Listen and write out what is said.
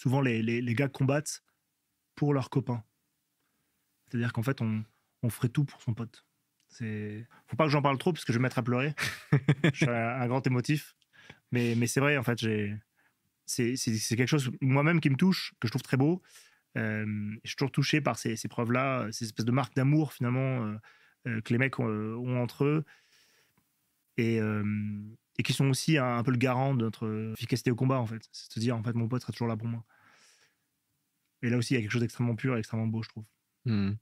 souvent les, gars combattent pour leurs copains. C'est-à-dire qu'en fait, on, ferait tout pour son pote. C'est... Faut pas que j'en parle trop parce que je vais mettre à pleurer. je suis un, grand émotif. Mais, mais c'est vrai, en fait, j'ai... C'est, quelque chose moi-même qui me touche, que je trouve très beau. Euh, je suis toujours touché par ces, preuves-là, ces espèces de marques d'amour finalement euh, euh, que les mecs ont, ont entre eux. Et, et qui sont aussi un, peu le garant de notre efficacité au combat, en fait. C'est-à-dire, en fait, mon pote sera toujours là pour moi. Et là aussi, il y a quelque chose d'extrêmement pur et extrêmement beau, je trouve. Mmh.